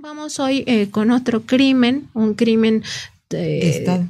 vamos hoy eh, con otro crimen, un crimen de eh, Estado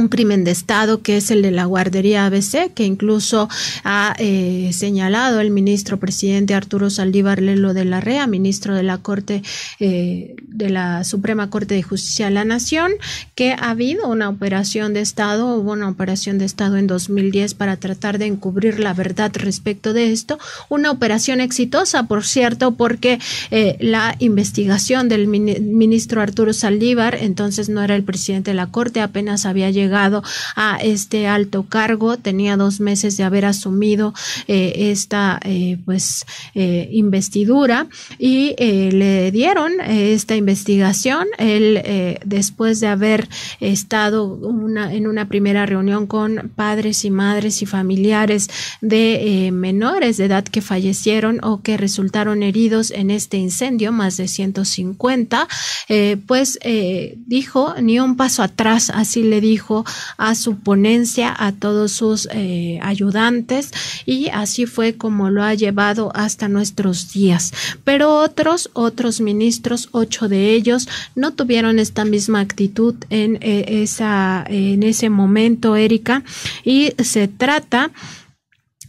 un crimen de Estado que es el de la guardería ABC, que incluso ha eh, señalado el ministro presidente Arturo Saldívar Lelo de la REA, ministro de la Corte eh, de la Suprema Corte de Justicia de la Nación, que ha habido una operación de Estado, hubo una operación de Estado en 2010 para tratar de encubrir la verdad respecto de esto, una operación exitosa, por cierto, porque eh, la investigación del ministro Arturo Saldívar, entonces no era el presidente de la Corte, apenas había llegado a este alto cargo, tenía dos meses de haber asumido eh, esta eh, pues eh, investidura y le dieron esta investigación. Él después de haber estado una, en una primera reunión con padres y madres y familiares de menores de edad que fallecieron o que resultaron heridos en este incendio, más de 150, pues dijo ni un paso atrás, así le dijo a su ponencia, a todos sus eh, ayudantes y así fue como lo ha llevado hasta nuestros días. Pero otros, otros ministros, ocho de ellos, no tuvieron esta misma actitud en, eh, esa, en ese momento, Erika, y se trata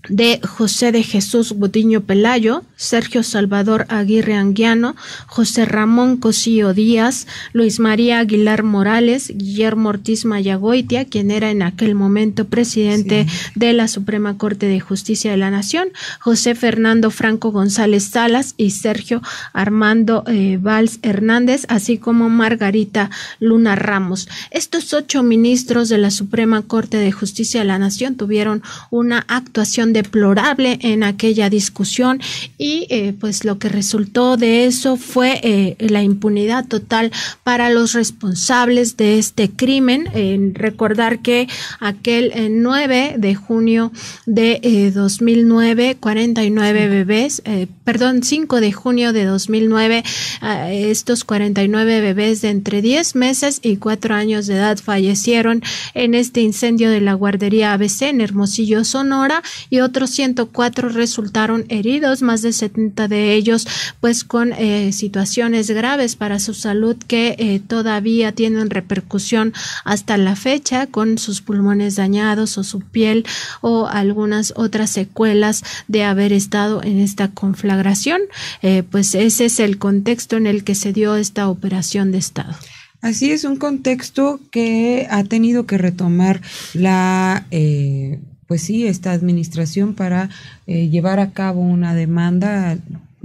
de José de Jesús Botiño Pelayo, Sergio Salvador Aguirre Anguiano, José Ramón Cosío Díaz, Luis María Aguilar Morales, Guillermo Ortiz Mayagoitia, quien era en aquel momento presidente de la Suprema Corte de Justicia de la Nación, José Fernando Franco González Salas y Sergio Armando eh, Valls Hernández, así como Margarita Luna Ramos. Estos ocho ministros de la Suprema Corte de Justicia de la Nación tuvieron una actuación deplorable en aquella discusión y eh, pues lo que resultó de eso fue eh, la impunidad total para los responsables de este crimen. En recordar que aquel 9 eh, de junio de 2009, 49 bebés perdón, 5 de junio de 2009, estos 49 bebés de entre 10 meses y 4 años de edad fallecieron en este incendio de la guardería ABC en Hermosillo, Sonora, y otros 104 resultaron heridos, más de 70 de ellos pues con eh, situaciones graves para su salud que eh, todavía tienen repercusión hasta la fecha con sus pulmones dañados o su piel o algunas otras secuelas de haber estado en esta conflagración eh, pues ese es el contexto en el que se dio esta operación de Estado. Así es un contexto que ha tenido que retomar la, eh, pues sí, esta administración para eh, llevar a cabo una demanda.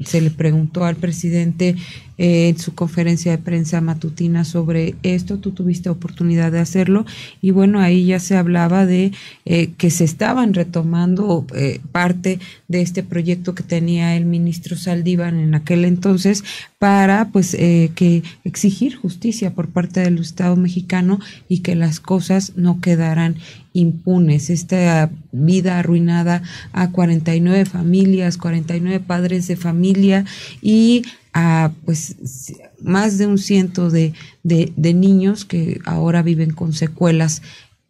Se le preguntó al presidente eh, en su conferencia de prensa matutina sobre esto, tú tuviste oportunidad de hacerlo y bueno, ahí ya se hablaba de eh, que se estaban retomando eh, parte de este proyecto que tenía el ministro Saldívar en aquel entonces para pues que exigir justicia por parte del Estado mexicano y que las cosas no quedaran impunes. Esta vida arruinada a 49 familias, 49 padres de familia y a pues más de un ciento de, niños que ahora viven con secuelas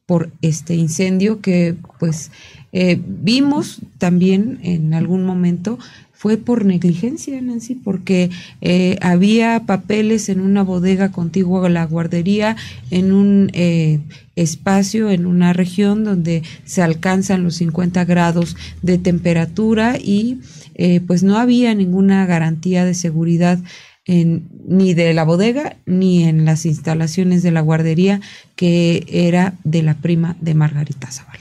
por este incendio que pues eh, vimos también en algún momento fue por negligencia, Nancy, porque eh, había papeles en una bodega contigua a la guardería, en un eh, espacio, en una región donde se alcanzan los 50 grados de temperatura y eh, pues no había ninguna garantía de seguridad ni de la bodega ni en las instalaciones de la guardería que era de la prima de Margarita Zavala.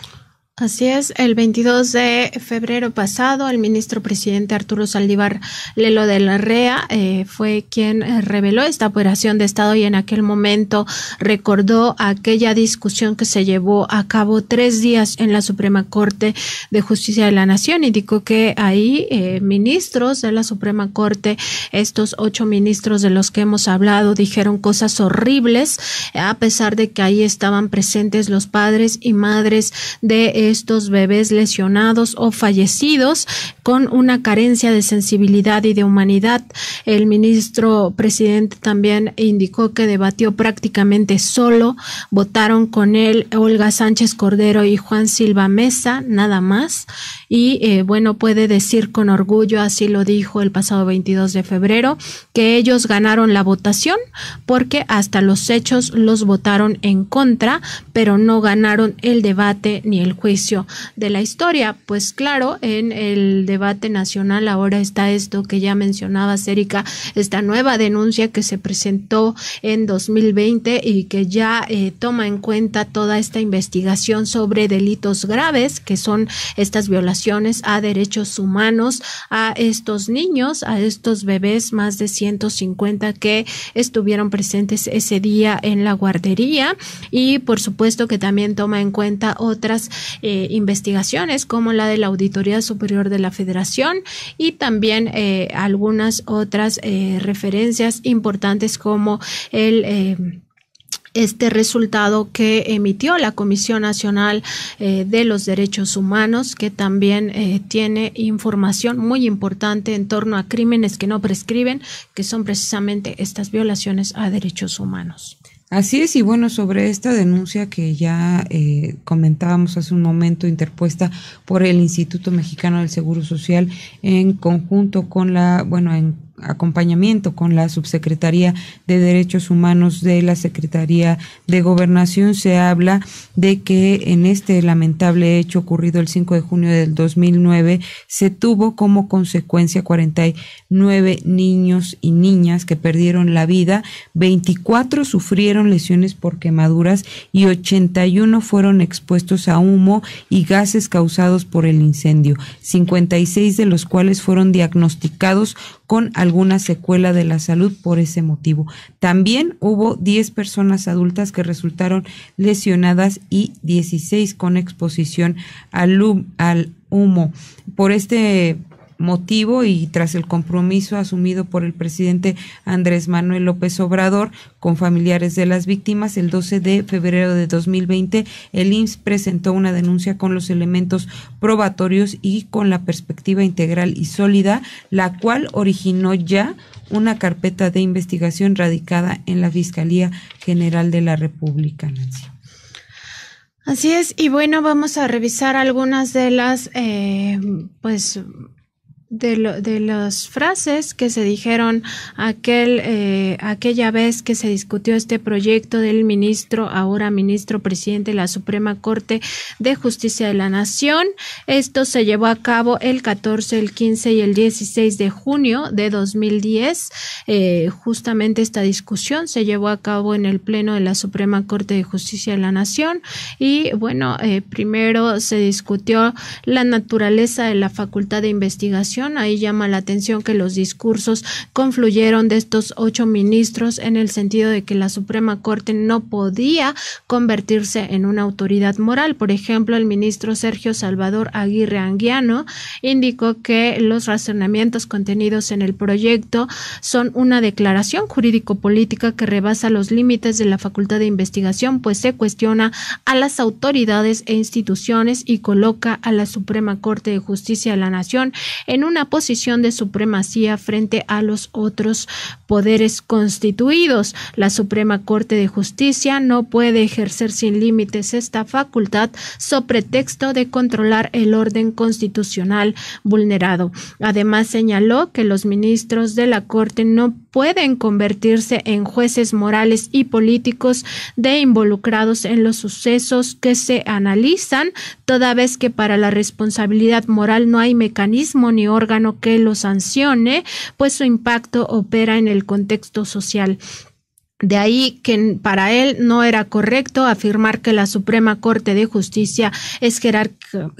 Así es, el 22 de febrero pasado, el ministro presidente Arturo Saldívar Lelo de la REA eh, fue quien eh, reveló esta operación de Estado y en aquel momento recordó aquella discusión que se llevó a cabo tres días en la Suprema Corte de Justicia de la Nación y dijo que ahí eh, ministros de la Suprema Corte, estos ocho ministros de los que hemos hablado, dijeron cosas horribles, a pesar de que ahí estaban presentes los padres y madres de estos bebés lesionados o fallecidos con una carencia de sensibilidad y de humanidad. El ministro presidente también indicó que debatió prácticamente solo. Votaron con él Olga Sánchez Cordero y Juan Silva Mesa, nada más. Y eh, bueno, puede decir con orgullo, así lo dijo el pasado 22 de febrero, que ellos ganaron la votación porque hasta los hechos los votaron en contra, pero no ganaron el debate ni el juicio de la historia. Pues claro, en el debate nacional ahora está esto que ya mencionaba Cérica, esta nueva denuncia que se presentó en 2020 y que ya eh, toma en cuenta toda esta investigación sobre delitos graves, que son estas violaciones a derechos humanos, a estos niños, a estos bebés, más de 150 que estuvieron presentes ese día en la guardería y por supuesto que también toma en cuenta otras eh, investigaciones como la de la Auditoría Superior de la Federación y también eh, algunas otras eh, referencias importantes como el este resultado que emitió la Comisión Nacional de los Derechos Humanos, que también tiene información muy importante en torno a crímenes que no prescriben, que son precisamente estas violaciones a derechos humanos. Así es, y bueno, sobre esta denuncia que ya eh, comentábamos hace un momento, interpuesta por el Instituto Mexicano del Seguro Social en conjunto con la, bueno, en acompañamiento con la Subsecretaría de Derechos Humanos de la Secretaría de Gobernación, se habla de que en este lamentable hecho ocurrido el 5 de junio del 2009 se tuvo como consecuencia 49 niños y niñas que perdieron la vida, 24 sufrieron lesiones por quemaduras y 81 fueron expuestos a humo y gases causados por el incendio, 56 de los cuales fueron diagnosticados con una secuela de la salud por ese motivo. También hubo 10 personas adultas que resultaron lesionadas y 16 con exposición al, humo. Por este motivo y tras el compromiso asumido por el presidente Andrés Manuel López Obrador con familiares de las víctimas, el 12 de febrero de 2020, el IMSS presentó una denuncia con los elementos probatorios y con la perspectiva integral y sólida, la cual originó ya una carpeta de investigación radicada en la Fiscalía General de la República, Nancy. Así es, y bueno, vamos a revisar algunas de las, eh, pues, de, las frases que se dijeron aquel, eh, aquella vez que se discutió este proyecto del ministro, ahora ministro presidente de la Suprema Corte de Justicia de la Nación. Esto se llevó a cabo el 14, el 15 y el 16 de junio de 2010. Eh, justamente esta discusión se llevó a cabo en el Pleno de la Suprema Corte de Justicia de la Nación y bueno, eh, primero se discutió la naturaleza de la facultad de investigación ahí llama la atención que los discursos confluyeron de estos ocho ministros en el sentido de que la Suprema Corte no podía convertirse en una autoridad moral. Por ejemplo, el ministro Sergio Salvador Aguirre Anguiano indicó que los razonamientos contenidos en el proyecto son una declaración jurídico-política que rebasa los límites de la facultad de investigación, pues se cuestiona a las autoridades e instituciones y coloca a la Suprema Corte de Justicia de la Nación en un una posición de supremacía frente a los otros poderes constituidos. La Suprema Corte de Justicia no puede ejercer sin límites esta facultad sobre pretexto de controlar el orden constitucional vulnerado. Además, señaló que los ministros de la Corte no pueden convertirse en jueces morales y políticos de involucrados en los sucesos que se analizan, toda vez que para la responsabilidad moral no hay mecanismo ni órgano que lo sancione, pues su impacto opera en el contexto social. De ahí que para él no era correcto afirmar que la Suprema Corte de Justicia es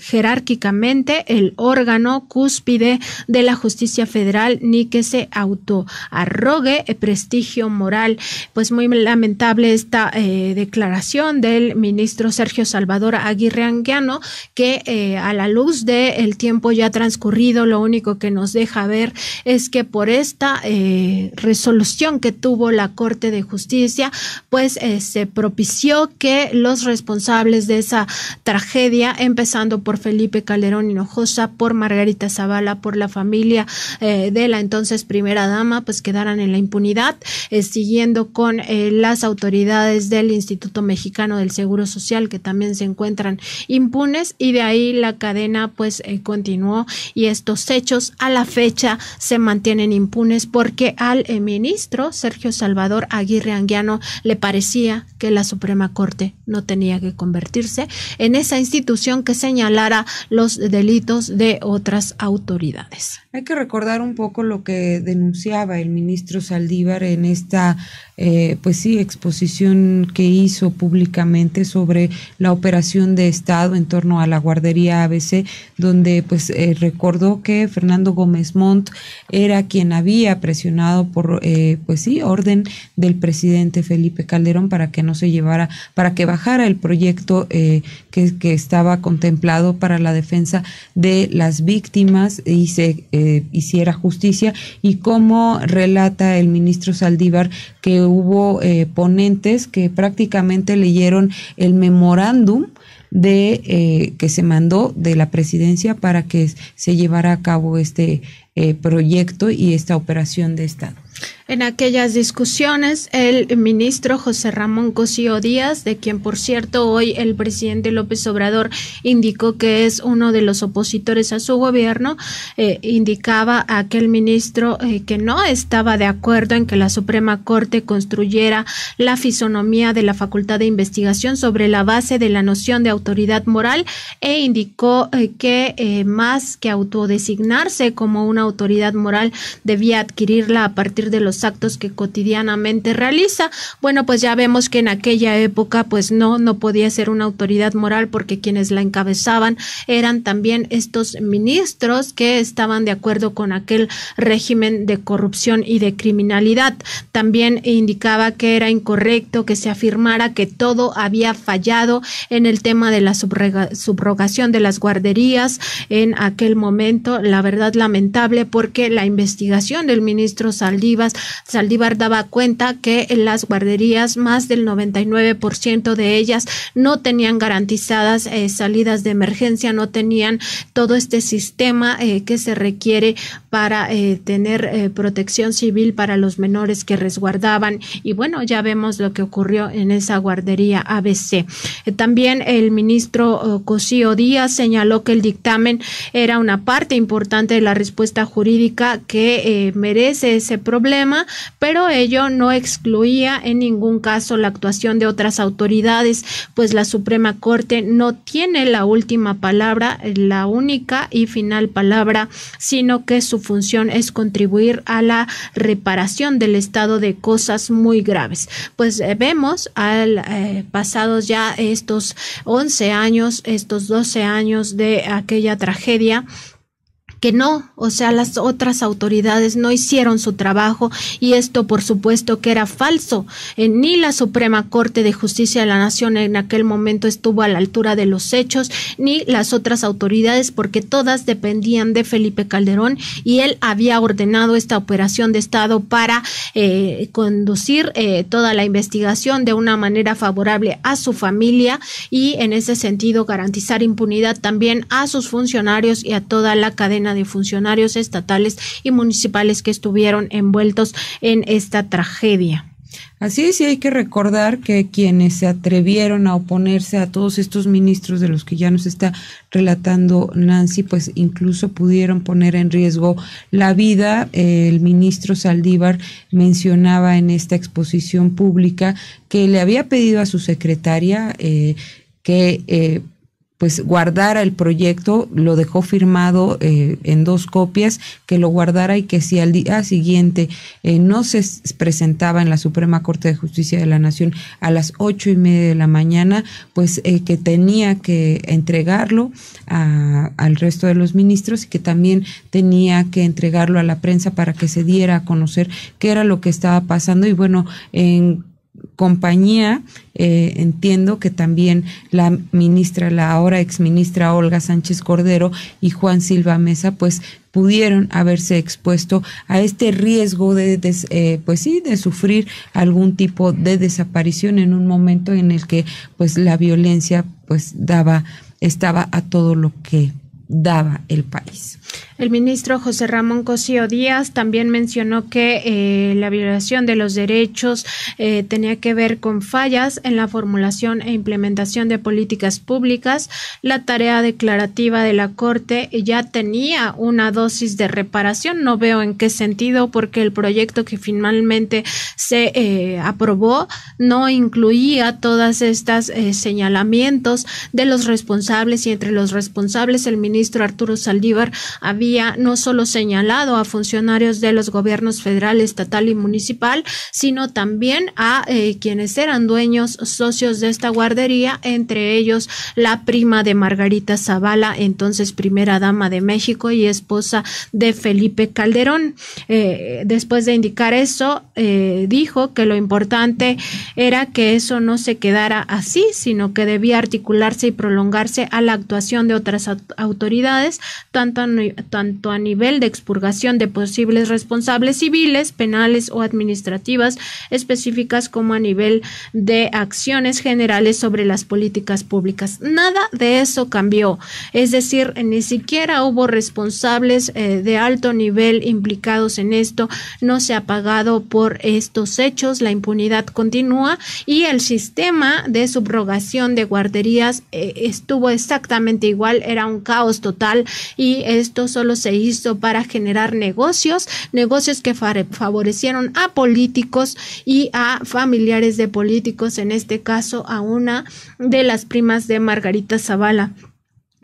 jerárquicamente el órgano cúspide de la justicia federal ni que se autoarrogue prestigio moral. Pues muy lamentable esta eh, declaración del ministro Sergio Salvador Aguirre Anguiano que eh, a la luz del tiempo ya transcurrido lo único que nos deja ver es que por esta eh, resolución que tuvo la Corte de Justicia Justicia, pues eh, se propició que los responsables de esa tragedia, empezando por Felipe Calderón Hinojosa, por Margarita Zavala, por la familia eh, de la entonces primera dama, pues quedaran en la impunidad, eh, siguiendo con las autoridades del Instituto Mexicano del Seguro Social, que también se encuentran impunes, y de ahí la cadena pues continuó y estos hechos a la fecha se mantienen impunes porque al ministro Sergio Salvador Aguirre anguiano le parecía que la Suprema Corte no tenía que convertirse en esa institución que señalara los delitos de otras autoridades. Hay que recordar un poco lo que denunciaba el ministro Saldívar en esta, eh, pues sí, exposición que hizo públicamente sobre la operación de Estado en torno a la guardería ABC, donde pues eh, recordó que Fernando Gómez Montt era quien había presionado por, eh, pues sí, orden del presidente Felipe Calderón para que no se llevara, para que bajara el proyecto eh, que, estaba contemplado para la defensa de las víctimas y se eh, hiciera justicia. Y como relata el ministro Saldívar, que hubo eh, ponentes que prácticamente leyeron el memorándum de que se mandó de la presidencia para que se llevara a cabo este proyecto y esta operación de Estado. En aquellas discusiones, el ministro José Ramón Cosío Díaz, de quien por cierto hoy el presidente López Obrador indicó que es uno de los opositores a su gobierno, eh, indicaba a aquel ministro eh, que no estaba de acuerdo en que la Suprema Corte construyera la fisonomía de la Facultad de Investigación sobre la base de la noción de autoridad moral e indicó eh, que más que autodesignarse como una autoridad moral debía adquirirla a partir de los actos que cotidianamente realiza. Bueno, pues ya vemos que en aquella época pues no, no podía ser una autoridad moral porque quienes la encabezaban eran también estos ministros que estaban de acuerdo con aquel régimen de corrupción y de criminalidad. También indicaba que era incorrecto que se afirmara que todo había fallado en el tema de la subrogación de las guarderías en aquel momento. La verdad lamentable porque la investigación del ministro Saldivas Saldívar daba cuenta que en las guarderías más del 99% de ellas no tenían garantizadas eh, salidas de emergencia, no tenían todo este sistema eh, que se requiere para eh, tener protección civil para los menores que resguardaban. Y bueno, ya vemos lo que ocurrió en esa guardería ABC. también el ministro Cosío Díaz señaló que el dictamen era una parte importante de la respuesta jurídica que merece ese problema pero ello no excluía en ningún caso la actuación de otras autoridades, pues la Suprema Corte no tiene la última palabra, la única y final palabra, sino que su función es contribuir a la reparación del estado de cosas muy graves. Pues eh, vemos al eh, pasados ya estos 11 años, estos 12 años de aquella tragedia, que no, o sea, las otras autoridades no hicieron su trabajo y esto por supuesto que era falso. Eh, ni la Suprema Corte de Justicia de la Nación en aquel momento estuvo a la altura de los hechos, ni las otras autoridades, porque todas dependían de Felipe Calderón y él había ordenado esta operación de Estado para eh, conducir eh, toda la investigación de una manera favorable a su familia y en ese sentido garantizar impunidad también a sus funcionarios y a toda la cadena de funcionarios estatales y municipales que estuvieron envueltos en esta tragedia. Así es, y hay que recordar que quienes se atrevieron a oponerse a todos estos ministros de los que ya nos está relatando Nancy, pues incluso pudieron poner en riesgo la vida. El ministro Saldívar mencionaba en esta exposición pública que le había pedido a su secretaria eh, que eh, pues guardara el proyecto, lo dejó firmado eh, en dos copias, que lo guardara y que si al día siguiente eh, no se presentaba en la Suprema Corte de Justicia de la Nación a las ocho y media de la mañana, pues eh, que tenía que entregarlo al resto de los ministros y que también tenía que entregarlo a la prensa para que se diera a conocer qué era lo que estaba pasando y bueno, en compañía, eh, entiendo que también la ministra, la ahora ex ministra Olga Sánchez Cordero y Juan Silva Mesa, pues pudieron haberse expuesto a este riesgo de, eh, pues sí, de sufrir algún tipo de desaparición en un momento en el que pues la violencia pues daba, estaba a todo lo que daba el país. El ministro José Ramón Cosío Díaz también mencionó que eh, la violación de los derechos eh, tenía que ver con fallas en la formulación e implementación de políticas públicas. La tarea declarativa de la Corte ya tenía una dosis de reparación. No veo en qué sentido, porque el proyecto que finalmente se eh, aprobó no incluía todas estas señalamientos de los responsables y entre los responsables el ministro Arturo Saldívar había no solo señalado a funcionarios de los gobiernos federal, estatal y municipal, sino también a eh, quienes eran dueños socios de esta guardería, entre ellos la prima de Margarita Zavala, entonces primera dama de México y esposa de Felipe Calderón. Eh, después de indicar eso, eh, dijo que lo importante era que eso no se quedara así, sino que debía articularse y prolongarse a la actuación de otras autoridades, tanto a, tanto a nivel de expurgación de posibles responsables civiles, penales o administrativas específicas como a nivel de acciones generales sobre las políticas públicas. Nada de eso cambió. Es decir, ni siquiera hubo responsables eh, de alto nivel implicados en esto. No se ha pagado por estos hechos. La impunidad continúa y el sistema de subrogación de guarderías eh, estuvo exactamente igual. Era un caos total y esto solo se hizo para generar negocios, negocios que favorecieron a políticos y a familiares de políticos, en este caso a una de las primas de Margarita Zavala.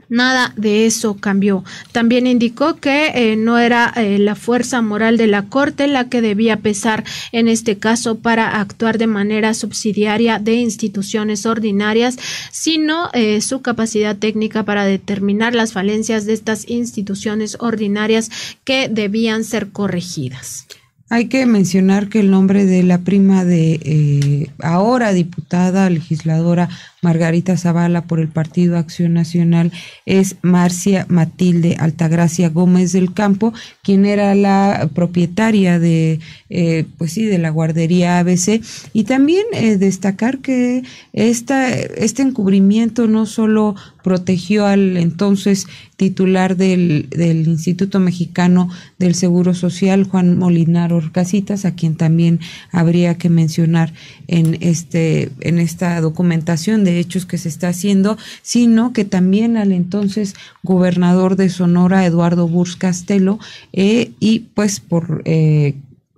Nada de eso cambió. También indicó que eh, no era eh, la fuerza moral de la Corte la que debía pesar en este caso para actuar de manera subsidiaria de instituciones ordinarias, sino eh, su capacidad técnica para determinar las falencias de estas instituciones ordinarias que debían ser corregidas. Hay que mencionar que el nombre de la prima de ahora diputada legisladora Margarita Zavala por el Partido Acción Nacional es Marcia Matilde Altagracia Gómez del Campo, quien era la propietaria de, eh, pues sí, de la guardería ABC. Y también eh, destacar que esta, este encubrimiento no solo protegió al entonces titular del, del, Instituto Mexicano del Seguro Social, Juan Molinar Orcasitas, a quien también habría que mencionar en, este, en esta documentación hechos que se está haciendo, sino que también al entonces gobernador de Sonora, Eduardo Burs Castelo, eh, y pues por... Eh,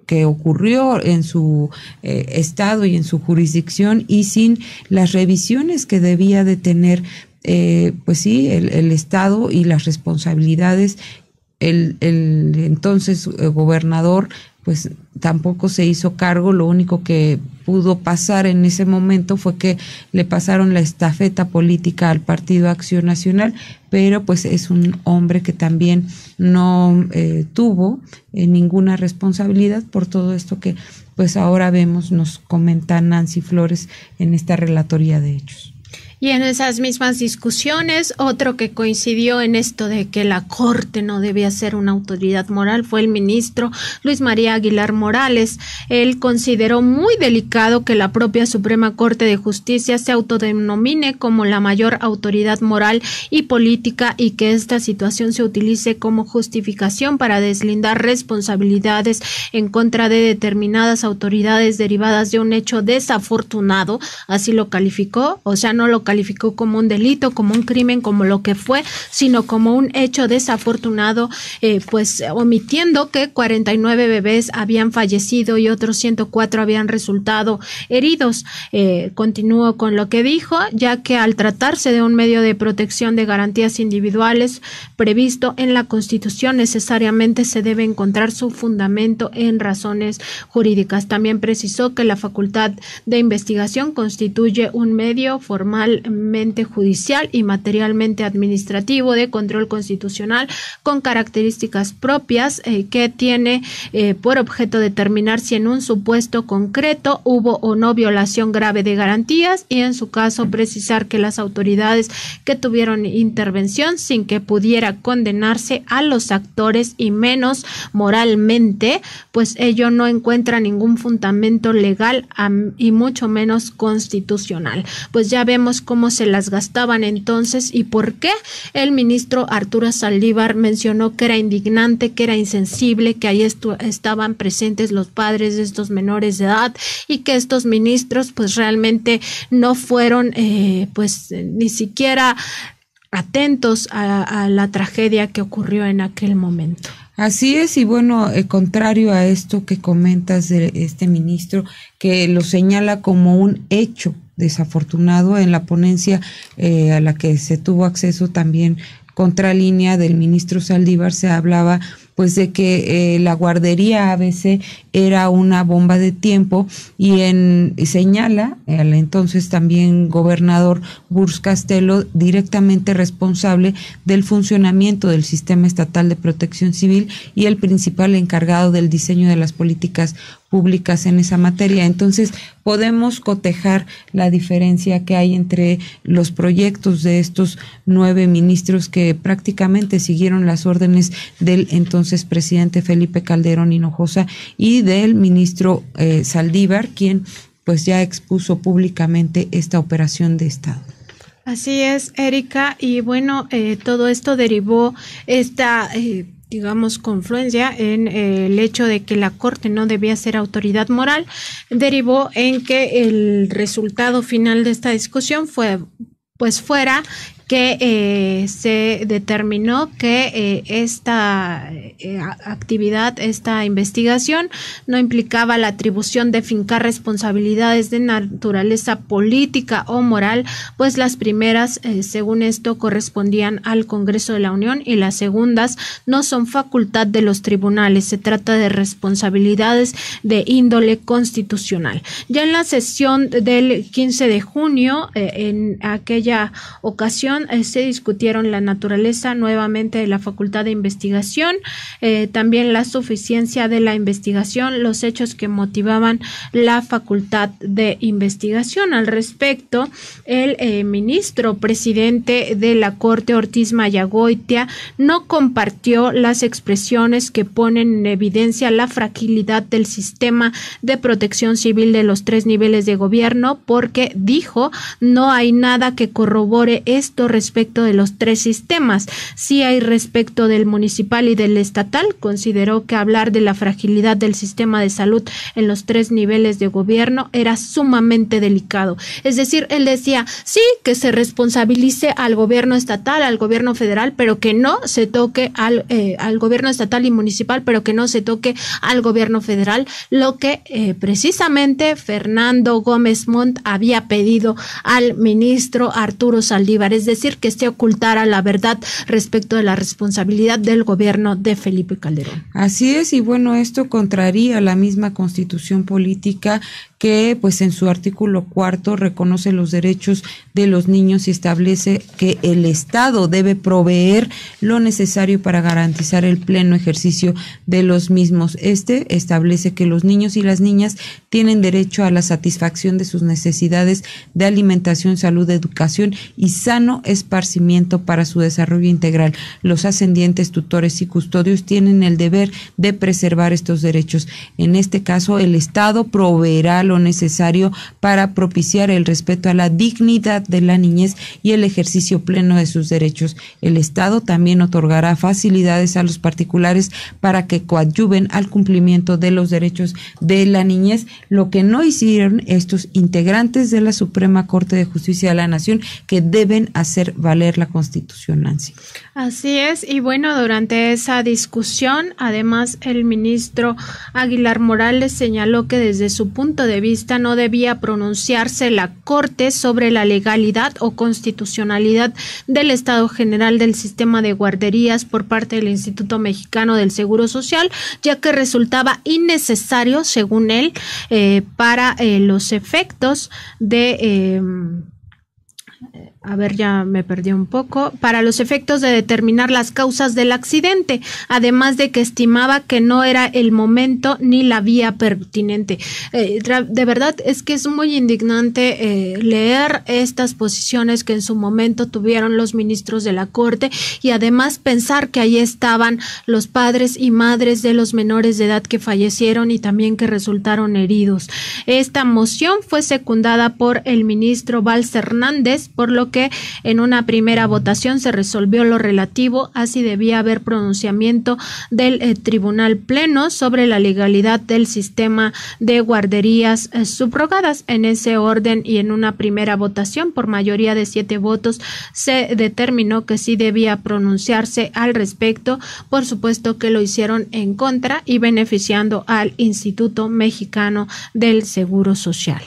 que ocurrió en su eh, estado y en su jurisdicción y sin las revisiones que debía de tener, pues sí, el, estado y las responsabilidades. El, entonces gobernador pues tampoco se hizo cargo, lo único que pudo pasar en ese momento fue que le pasaron la estafeta política al Partido Acción Nacional, pero pues es un hombre que también no eh, tuvo eh, ninguna responsabilidad por todo esto que pues ahora vemos, nos comenta Nancy Flores en esta relatoría de hechos. Y en esas mismas discusiones, otro que coincidió en esto de que la Corte no debía ser una autoridad moral fue el ministro Luis María Aguilar Morales. Él consideró muy delicado que la propia Suprema Corte de Justicia se autodenomine como la mayor autoridad moral y política y que esta situación se utilice como justificación para deslindar responsabilidades en contra de determinadas autoridades derivadas de un hecho desafortunado, así lo calificó, o sea, no lo calificó calificó como un delito, como un crimen, como lo que fue, sino como un hecho desafortunado, eh, pues omitiendo que 49 bebés habían fallecido y otros 104 habían resultado heridos. Eh, continúo con lo que dijo, ya que al tratarse de un medio de protección de garantías individuales previsto en la Constitución, necesariamente se debe encontrar su fundamento en razones jurídicas. También precisó que la facultad de investigación constituye un medio formal judicial y materialmente administrativo de control constitucional con características propias eh, que tiene eh, por objeto determinar si en un supuesto concreto hubo o no violación grave de garantías y en su caso precisar que las autoridades que tuvieron intervención sin que pudiera condenarse a los actores y menos moralmente, pues ello no encuentra ningún fundamento legal y mucho menos constitucional. Pues ya vemos cómo se las gastaban entonces y por qué el ministro Arturo Saldívar mencionó que era indignante, que era insensible, que ahí estaban presentes los padres de estos menores de edad y que estos ministros pues realmente no fueron eh, pues ni siquiera atentos a, la tragedia que ocurrió en aquel momento. Así es, y bueno, eh, contrario a esto que comentas de este ministro, que lo señala como un hecho, desafortunado en la ponencia eh, a la que se tuvo acceso también contralínea del ministro Saldívar se hablaba pues de que eh, la guardería ABC era una bomba de tiempo y en señala al entonces también gobernador Burs Castelo directamente responsable del funcionamiento del sistema estatal de protección civil y el principal encargado del diseño de las políticas públicas en esa materia. Entonces, podemos cotejar la diferencia que hay entre los proyectos de estos nueve ministros que prácticamente siguieron las órdenes del entonces presidente Felipe Calderón Hinojosa y del ministro eh, Saldívar, quien pues ya expuso públicamente esta operación de Estado. Así es, Erika, y bueno, eh, todo esto derivó esta... Eh, digamos, confluencia en eh, el hecho de que la Corte no debía ser autoridad moral, derivó en que el resultado final de esta discusión fue pues fuera que eh, se determinó que eh, esta eh, actividad, esta investigación, no implicaba la atribución de fincar responsabilidades de naturaleza política o moral, pues las primeras, según esto, correspondían al Congreso de la Unión y las segundas no son facultad de los tribunales. Se trata de responsabilidades de índole constitucional. Ya en la sesión del 15 de junio, en aquella ocasión, se este, discutieron la naturaleza nuevamente de la facultad de investigación, eh, también la suficiencia de la investigación, los hechos que motivaban la facultad de investigación. Al respecto, el eh, ministro presidente de la Corte, Ortiz Mayagoitia, no compartió las expresiones que ponen en evidencia la fragilidad del sistema de protección civil de los tres niveles de gobierno porque dijo no hay nada que corrobore esto respecto de los tres sistemas. Sí hay respecto del municipal y del estatal. Consideró que hablar de la fragilidad del sistema de salud en los tres niveles de gobierno era sumamente delicado. Es decir, él decía, sí, que se responsabilice al gobierno estatal, al gobierno federal, pero que no se toque al, eh, gobierno estatal y municipal, pero que no se toque al gobierno federal, lo que eh, precisamente Fernando Gómez Montt había pedido al ministro Arturo Saldívar. Es decir, que se ocultara la verdad respecto de la responsabilidad del gobierno de Felipe Calderón. Así es, y bueno, esto contraría la misma constitución política que pues en su artículo cuarto reconoce los derechos de los niños y establece que el Estado debe proveer lo necesario para garantizar el pleno ejercicio de los mismos. Este establece que los niños y las niñas tienen derecho a la satisfacción de sus necesidades de alimentación, salud, educación y sano esparcimiento para su desarrollo integral. Los ascendientes, tutores y custodios tienen el deber de preservar estos derechos. En este caso, el Estado proveerá lo necesario para propiciar el respeto a la dignidad de la niñez y el ejercicio pleno de sus derechos. El Estado también otorgará facilidades a los particulares para que coadyuven al cumplimiento de los derechos de la niñez, lo que no hicieron estos integrantes de la Suprema Corte de Justicia de la Nación, que deben hacer hacer valer la Constitución, Nancy. Así es, y bueno, durante esa discusión, además, el ministro Aguilar Morales señaló que desde su punto de vista no debía pronunciarse la Corte sobre la legalidad o constitucionalidad del Estado General del Sistema de Guarderías por parte del Instituto Mexicano del Seguro Social, ya que resultaba innecesario, según él, eh, para eh, los efectos de... Eh, a ver, ya me perdí un poco, para los efectos de determinar las causas del accidente, además de que estimaba que no era el momento ni la vía pertinente. Eh, de verdad es que es muy indignante eh, leer estas posiciones que en su momento tuvieron los ministros de la Corte y además pensar que ahí estaban los padres y madres de los menores de edad que fallecieron y también que resultaron heridos. Esta moción fue secundada por el ministro Valls Hernández, por lo que en una primera votación se resolvió lo relativo a si debía haber pronunciamiento del eh, Tribunal Pleno sobre la legalidad del sistema de guarderías eh, subrogadas. En ese orden y en una primera votación por mayoría de siete votos se determinó que sí debía pronunciarse al respecto. Por supuesto que lo hicieron en contra y beneficiando al Instituto Mexicano del Seguro Social.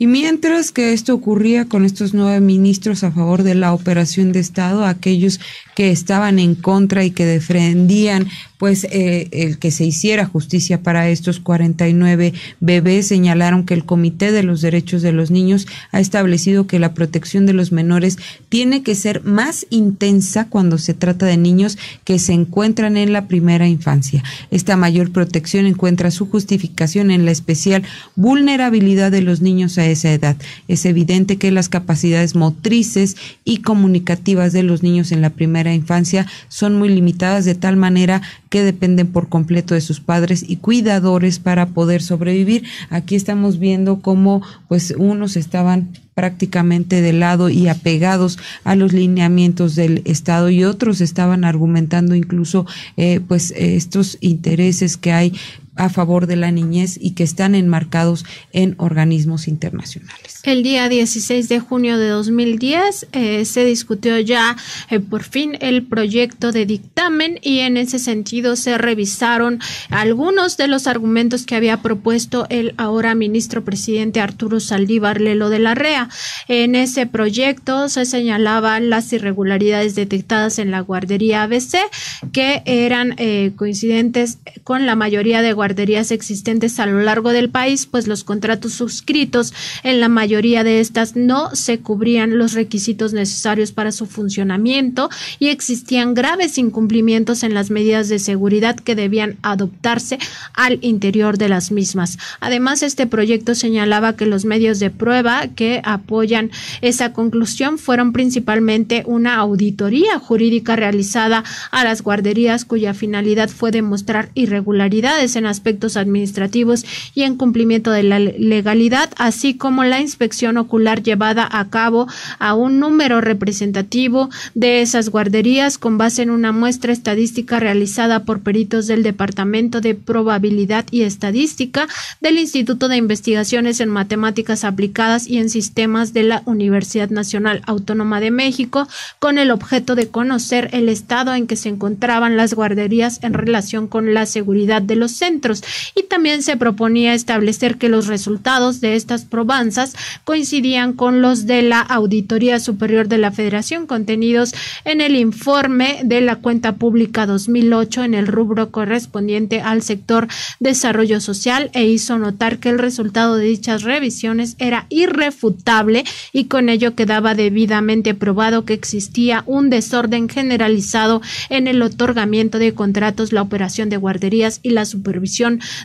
Y mientras que esto ocurría con estos nueve ministros a favor de la operación de Estado, aquellos que estaban en contra y que defendían pues eh, el que se hiciera justicia para estos 49 bebés. Señalaron que el Comité de los Derechos de los Niños ha establecido que la protección de los menores tiene que ser más intensa cuando se trata de niños que se encuentran en la primera infancia. Esta mayor protección encuentra su justificación en la especial vulnerabilidad de los niños a esa edad. Es evidente que las capacidades motrices y comunicativas de los niños en la primera la infancia son muy limitadas de tal manera que dependen por completo de sus padres y cuidadores para poder sobrevivir. Aquí estamos viendo cómo pues unos estaban prácticamente de lado y apegados a los lineamientos del Estado y otros estaban argumentando incluso eh, pues estos intereses que hay a favor de la niñez y que están enmarcados en organismos internacionales. El día 16 de junio de 2010 eh, se discutió ya eh, por fin el proyecto de dictamen y en ese sentido se revisaron algunos de los argumentos que había propuesto el ahora ministro presidente Arturo Saldívar Lelo de la REA. En ese proyecto se señalaban las irregularidades detectadas en la guardería ABC que eran eh, coincidentes con la mayoría de guarderías existentes a lo largo del país, pues los contratos suscritos en la mayoría de estas no se cubrían los requisitos necesarios para su funcionamiento y existían graves incumplimientos en las medidas de seguridad que debían adoptarse al interior de las mismas. Además, este proyecto señalaba que los medios de prueba que apoyan esa conclusión fueron principalmente una auditoría jurídica realizada a las guarderías cuya finalidad fue demostrar irregularidades en aspectos administrativos y en cumplimiento de la legalidad, así como la inspección ocular llevada a cabo a un número representativo de esas guarderías con base en una muestra estadística realizada por peritos del Departamento de Probabilidad y Estadística del Instituto de Investigaciones en Matemáticas Aplicadas y en Sistemas de la Universidad Nacional Autónoma de México con el objeto de conocer el estado en que se encontraban las guarderías en relación con la seguridad de los centros y también se proponía establecer que los resultados de estas probanzas coincidían con los de la Auditoría Superior de la Federación contenidos en el informe de la cuenta pública 2008 en el rubro correspondiente al sector desarrollo social e hizo notar que el resultado de dichas revisiones era irrefutable y con ello quedaba debidamente probado que existía un desorden generalizado en el otorgamiento de contratos, la operación de guarderías y la supervisión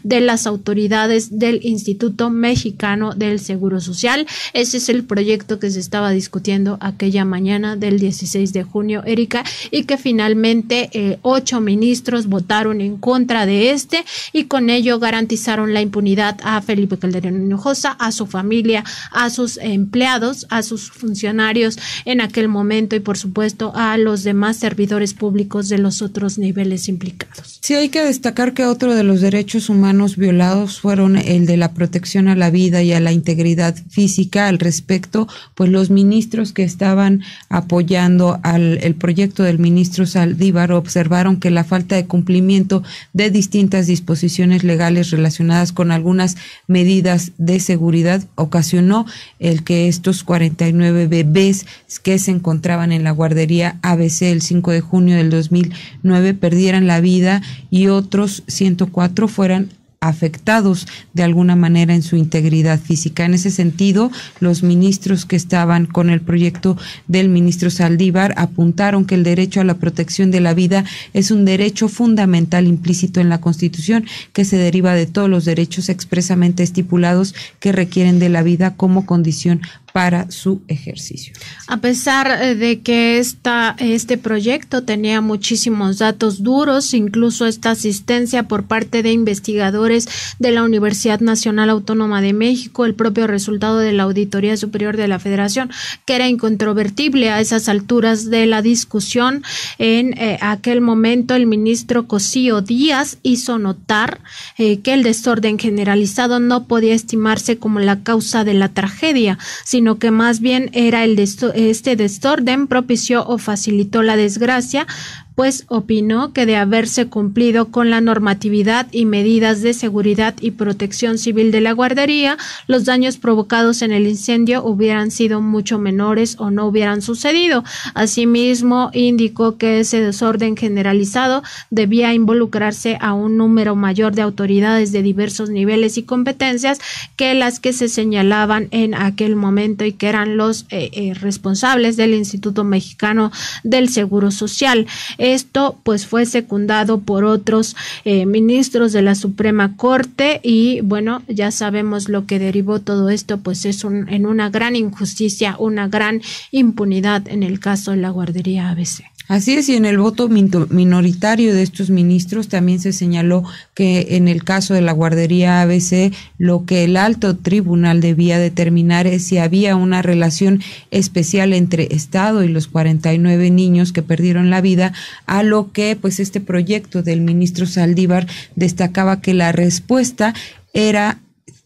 de las autoridades del Instituto Mexicano del Seguro Social. Ese es el proyecto que se estaba discutiendo aquella mañana del 16 de junio, Erika, y que finalmente eh, ocho ministros votaron en contra de este y con ello garantizaron la impunidad a Felipe Calderón Hinojosa, a su familia, a sus empleados, a sus funcionarios en aquel momento y por supuesto a los demás servidores públicos de los otros niveles implicados. Sí, hay que destacar que otro de los derechos derechos humanos violados fueron el de la protección a la vida y a la integridad física. Al respecto, pues los ministros que estaban apoyando al el proyecto del ministro Saldívar observaron que la falta de cumplimiento de distintas disposiciones legales relacionadas con algunas medidas de seguridad ocasionó el que estos 49 bebés que se encontraban en la guardería ABC el 5 de junio del 2009 perdieran la vida y otros 104 fueran afectados de alguna manera en su integridad física. En ese sentido, los ministros que estaban con el proyecto del ministro Saldívar apuntaron que el derecho a la protección de la vida es un derecho fundamental implícito en la Constitución que se deriva de todos los derechos expresamente estipulados que requieren de la vida como condición para su ejercicio. A pesar eh, de que esta, este proyecto tenía muchísimos datos duros, incluso esta asistencia por parte de investigadores de la Universidad Nacional Autónoma de México, el propio resultado de la Auditoría Superior de la Federación, que era incontrovertible a esas alturas de la discusión, en eh, aquel momento el ministro Cosío Díaz hizo notar eh, que el desorden generalizado no podía estimarse como la causa de la tragedia, sino sino que más bien era el este desorden propició o facilitó la desgracia, pues opinó que de haberse cumplido con la normatividad y medidas de seguridad y protección civil de la guardería, los daños provocados en el incendio hubieran sido mucho menores o no hubieran sucedido. Asimismo, indicó que ese desorden generalizado debía involucrarse a un número mayor de autoridades de diversos niveles y competencias que las que se señalaban en aquel momento y que eran los eh, eh, responsables del Instituto Mexicano del Seguro Social. Esto pues fue secundado por otros eh, ministros de la Suprema Corte y bueno, ya sabemos lo que derivó todo esto, pues es un, en una gran injusticia, una gran impunidad en el caso de la guardería ABC. Así es, y en el voto minoritario de estos ministros también se señaló que en el caso de la guardería ABC, lo que el alto tribunal debía determinar es si había una relación especial entre Estado y los 49 niños que perdieron la vida, a lo que pues este proyecto del ministro Saldívar destacaba que la respuesta era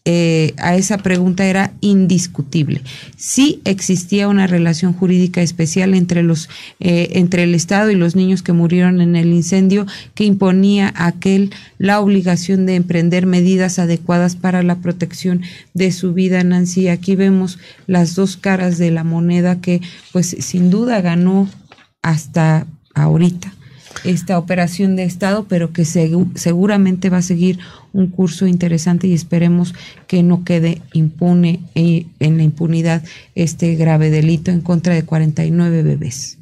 eh, a esa pregunta era indiscutible. Sí existía una relación jurídica especial entre los eh, entre el Estado y los niños que murieron en el incendio que imponía aquel la obligación de emprender medidas adecuadas para la protección de su vida, Nancy. Aquí vemos las dos caras de la moneda que, pues, sin duda ganó hasta ahorita esta operación de Estado, pero que seguramente va a seguir un curso interesante y esperemos que no quede impune eh, en la impunidad este grave delito en contra de 49 bebés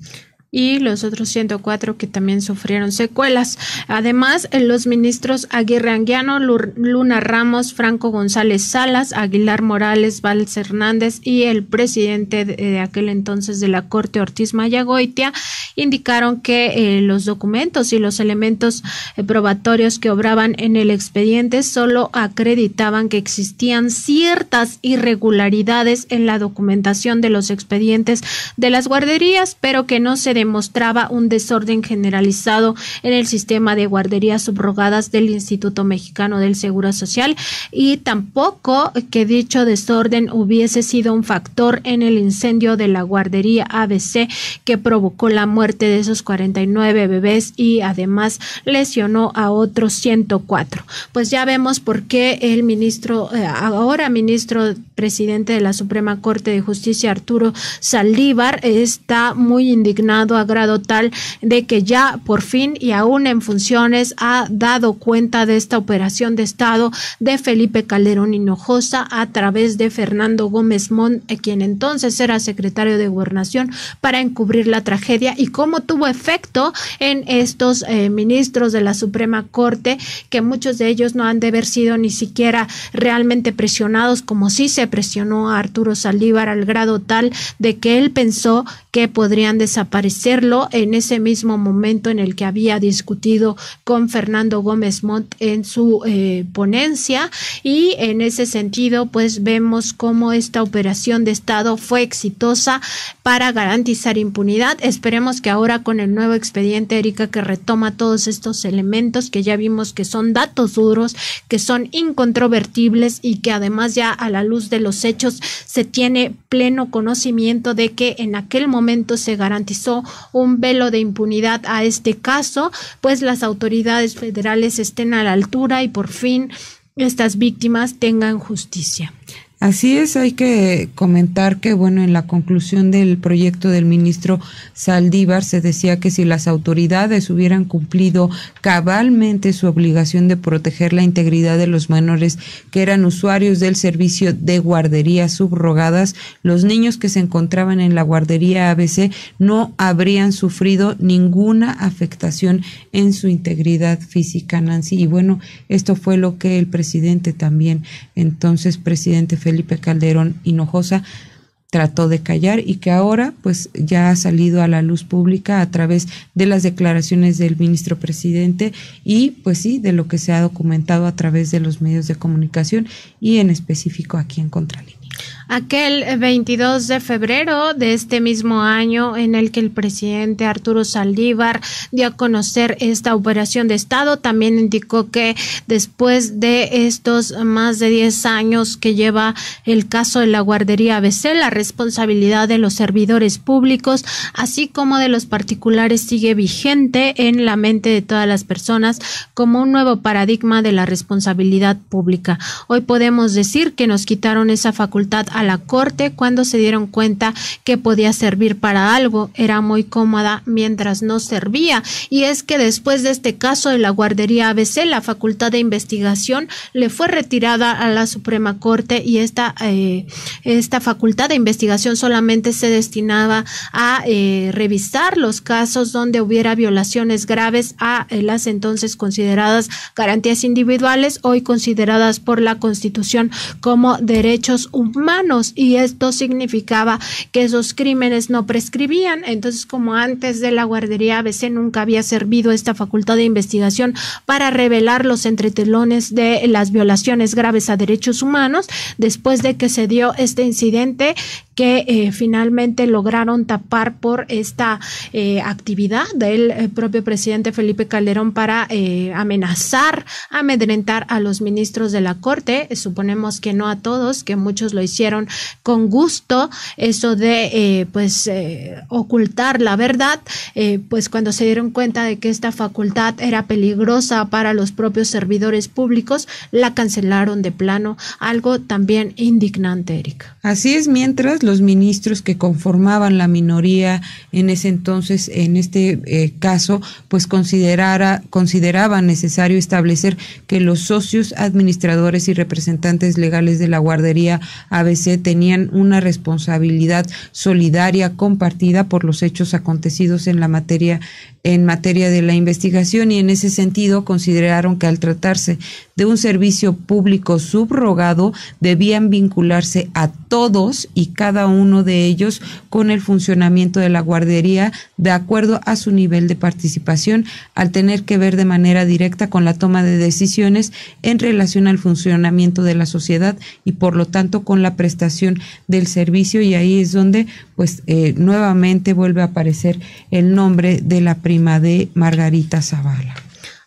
y los otros 104 que también sufrieron secuelas. Además, eh, los ministros Aguirre Anguiano, Luna Ramos, Franco González Salas, Aguilar Morales, Valls Hernández y el presidente eh, de aquel entonces de la Corte Ortiz Mayagoitia indicaron que eh, los documentos y los elementos probatorios que obraban en el expediente solo acreditaban que existían ciertas irregularidades en la documentación de los expedientes de las guarderías, pero que no se demostraba un desorden generalizado en el sistema de guarderías subrogadas del Instituto Mexicano del Seguro Social y tampoco que dicho desorden hubiese sido un factor en el incendio de la guardería ABC que provocó la muerte de esos 49 bebés y además lesionó a otros 104. Pues ya vemos por qué el ministro, eh, ahora ministro presidente de la Suprema Corte de Justicia, Arturo Saldívar, está muy indignado a grado tal de que ya por fin y aún en funciones ha dado cuenta de esta operación de Estado de Felipe Calderón Hinojosa a través de Fernando Gómez Mont, eh, quien entonces era secretario de Gobernación, para encubrir la tragedia y cómo tuvo efecto en estos eh, ministros de la Suprema Corte, que muchos de ellos no han de haber sido ni siquiera realmente presionados, como sí se presionó a Arturo Salívar al grado tal de que él pensó podrían desaparecerlo en ese mismo momento en el que había discutido con Fernando Gómez Montt en su eh, ponencia y en ese sentido pues vemos cómo esta operación de Estado fue exitosa para garantizar impunidad. Esperemos que ahora con el nuevo expediente Erika que retoma todos estos elementos que ya vimos que son datos duros, que son incontrovertibles y que además ya a la luz de los hechos se tiene pleno conocimiento de que en aquel momento se garantizó un velo de impunidad a este caso, pues las autoridades federales estén a la altura y por fin estas víctimas tengan justicia. Así es, hay que comentar que, bueno, en la conclusión del proyecto del ministro Saldívar se decía que si las autoridades hubieran cumplido cabalmente su obligación de proteger la integridad de los menores que eran usuarios del servicio de guarderías subrogadas, los niños que se encontraban en la guardería ABC no habrían sufrido ninguna afectación en su integridad física, Nancy. Y bueno, esto fue lo que el presidente también, entonces presidente Felipe Calderón Hinojosa trató de callar y que ahora pues ya ha salido a la luz pública a través de las declaraciones del ministro presidente y pues sí de lo que se ha documentado a través de los medios de comunicación y en específico aquí en Contralí. Aquel 22 de febrero de este mismo año en el que el presidente Arturo Saldívar dio a conocer esta operación de Estado, también indicó que después de estos más de 10 años que lleva el caso de la guardería ABC, la responsabilidad de los servidores públicos, así como de los particulares, sigue vigente en la mente de todas las personas como un nuevo paradigma de la responsabilidad pública. Hoy podemos decir que nos quitaron esa facultad a la corte cuando se dieron cuenta que podía servir para algo. Era muy cómoda mientras no servía. Y es que después de este caso de la guardería ABC, la facultad de investigación le fue retirada a la Suprema Corte y esta, eh, esta facultad de investigación solamente se destinaba a eh, revisar los casos donde hubiera violaciones graves a eh, las entonces consideradas garantías individuales, hoy consideradas por la Constitución como derechos humanos y esto significaba que esos crímenes no prescribían. Entonces, como antes de la guardería ABC nunca había servido esta facultad de investigación para revelar los entretelones de las violaciones graves a derechos humanos, después de que se dio este incidente, que eh, finalmente lograron tapar por esta eh, actividad del eh, propio presidente Felipe Calderón para amenazar, amedrentar a los ministros de la Corte. Suponemos que no a todos, que muchos lo hicieron con gusto, eso de pues ocultar la verdad, pues cuando se dieron cuenta de que esta facultad era peligrosa para los propios servidores públicos, la cancelaron de plano, algo también indignante, Erika. Así es, mientras ministros que conformaban la minoría en ese entonces, en este eh, caso, pues considerara, consideraba necesario establecer que los socios administradores y representantes legales de la guardería ABC tenían una responsabilidad solidaria compartida por los hechos acontecidos en la materia en materia de la investigación y en ese sentido consideraron que al tratarse de un servicio público subrogado debían vincularse a todos y cada uno de ellos con el funcionamiento de la guardería de acuerdo a su nivel de participación, al tener que ver de manera directa con la toma de decisiones en relación al funcionamiento de la sociedad y por lo tanto con la prestación del servicio y ahí es donde pues eh, nuevamente vuelve a aparecer el nombre de la prima de Margarita Zavala.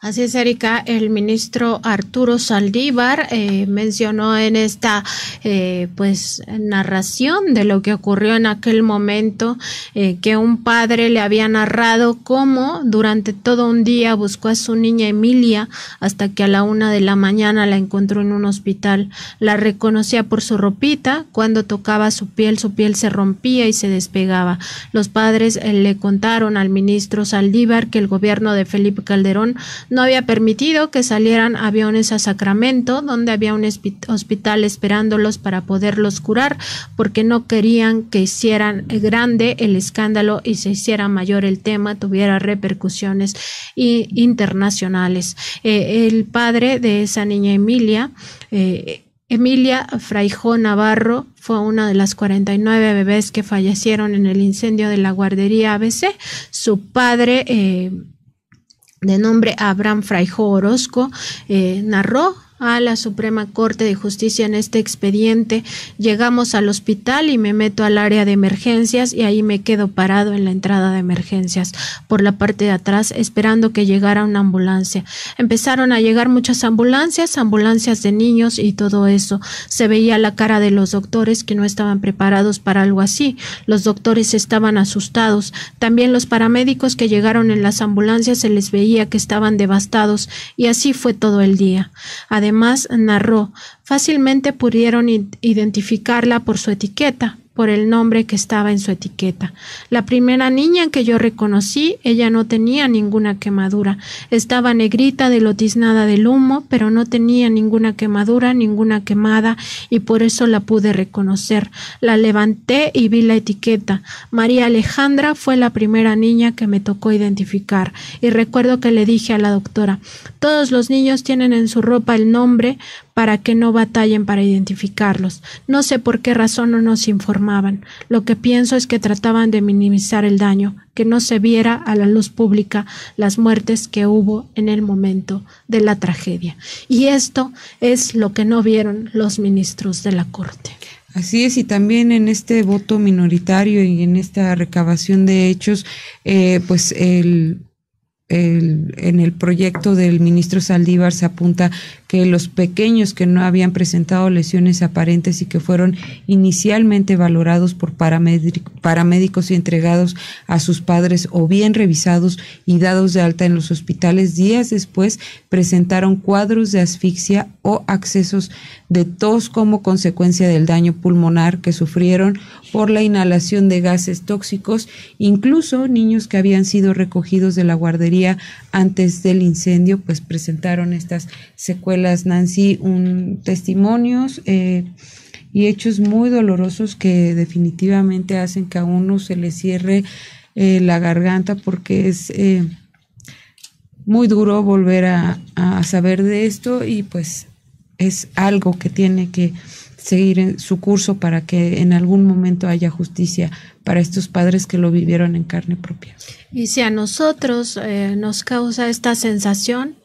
Así es, Erika. El ministro Arturo Saldívar eh, mencionó en esta eh, pues narración de lo que ocurrió en aquel momento eh, que un padre le había narrado cómo durante todo un día buscó a su niña Emilia hasta que a la una de la mañana la encontró en un hospital. La reconocía por su ropita. Cuando tocaba su piel, su piel se rompía y se despegaba. Los padres le contaron al ministro Saldívar que el gobierno de Felipe Calderón no había permitido que salieran aviones a Sacramento, donde había un hospital esperándolos para poderlos curar, porque no querían que hicieran grande el escándalo y se hiciera mayor el tema, tuviera repercusiones internacionales. Eh, el padre de esa niña Emilia, eh, Emilia Fraijó Navarro fue una de las 49 bebés que fallecieron en el incendio de la guardería ABC. Su padre eh, de nombre Abraham Fraijo Orozco, eh, narró a la Suprema Corte de Justicia en este expediente. Llegamos al hospital y me meto al área de emergencias y ahí me quedo parado en la entrada de emergencias por la parte de atrás esperando que llegara una ambulancia. Empezaron a llegar muchas ambulancias, ambulancias de niños y todo eso. Se veía la cara de los doctores que no estaban preparados para algo así. Los doctores estaban asustados. También los paramédicos que llegaron en las ambulancias se les veía que estaban devastados y así fue todo el día. Además, además narró. Fácilmente pudieron identificarla por su etiqueta, por el nombre que estaba en su etiqueta. La primera niña que yo reconocí, ella no tenía ninguna quemadura. Estaba negrita de lo tiznada del humo, pero no tenía ninguna quemadura, ninguna quemada, y por eso la pude reconocer. La levanté y vi la etiqueta. María Alejandra fue la primera niña que me tocó identificar. Y recuerdo que le dije a la doctora, todos los niños tienen en su ropa el nombre, para que no batallen para identificarlos. No sé por qué razón no nos informaban. Lo que pienso es que trataban de minimizar el daño, que no se viera a la luz pública las muertes que hubo en el momento de la tragedia. Y esto es lo que no vieron los ministros de la Corte. Así es, y también en este voto minoritario y en esta recabación de hechos, eh, pues en el proyecto del ministro Saldívar se apunta que los pequeños que no habían presentado lesiones aparentes y que fueron inicialmente valorados por paramédicos y entregados a sus padres o bien revisados y dados de alta en los hospitales, días después presentaron cuadros de asfixia o accesos de tos como consecuencia del daño pulmonar que sufrieron por la inhalación de gases tóxicos, incluso niños que habían sido recogidos de la guardería antes del incendio, pues presentaron estas secuelas, Nancy, un, testimonios eh, y hechos muy dolorosos que definitivamente hacen que a uno se le cierre eh, la garganta porque es eh, muy duro volver a saber de esto y pues es algo que tiene que seguir su curso para que en algún momento haya justicia para estos padres que lo vivieron en carne propia. Y si a nosotros eh, nos causa esta sensación,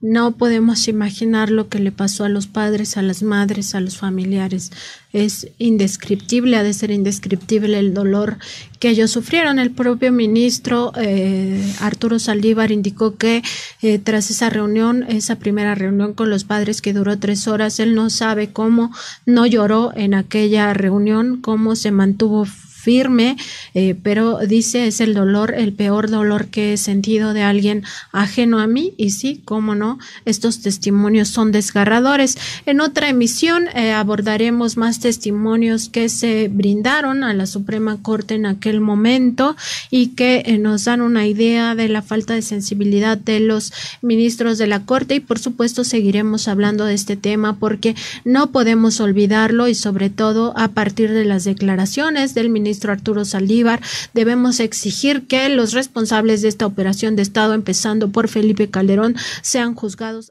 no podemos imaginar lo que le pasó a los padres, a las madres, a los familiares. Es indescriptible, ha de ser indescriptible el dolor que ellos sufrieron. El propio ministro eh, Arturo Saldívar indicó que eh, tras esa reunión, esa primera reunión con los padres que duró tres horas, él no sabe cómo no lloró en aquella reunión, cómo se mantuvo firme, eh, pero dice es el dolor, el peor dolor que he sentido de alguien ajeno a mí. Y sí, cómo no, estos testimonios son desgarradores. En otra emisión eh, abordaremos más testimonios que se brindaron a la Suprema Corte en aquel momento y que eh, nos dan una idea de la falta de sensibilidad de los ministros de la Corte y por supuesto seguiremos hablando de este tema porque no podemos olvidarlo y sobre todo a partir de las declaraciones del ministro Arturo Saldívar, debemos exigir que los responsables de esta operación de Estado, empezando por Felipe Calderón, sean juzgados.